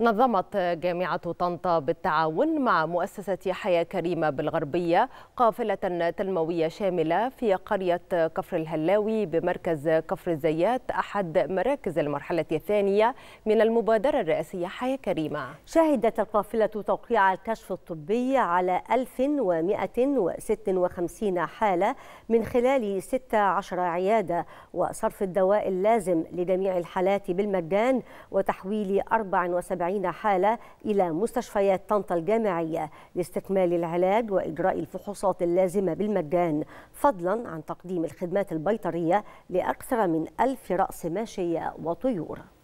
نظمت جامعة طنطا بالتعاون مع مؤسسة حياة كريمة بالغربية قافلة تنموية شاملة في قرية كفر الهلاوي بمركز كفر الزيات أحد مراكز المرحلة الثانية من المبادرة الرئاسية حياة كريمة شهدت القافلة توقيع الكشف الطبي على 1156 حالة من خلال 16 عيادة وصرف الدواء اللازم لجميع الحالات بالمجان وتحويل 74 40 حالة إلى مستشفيات طنطا الجامعية لاستكمال العلاج وإجراء الفحوصات اللازمة بالمجان فضلا عن تقديم الخدمات البيطرية لأكثر من ألف رأس ماشية وطيور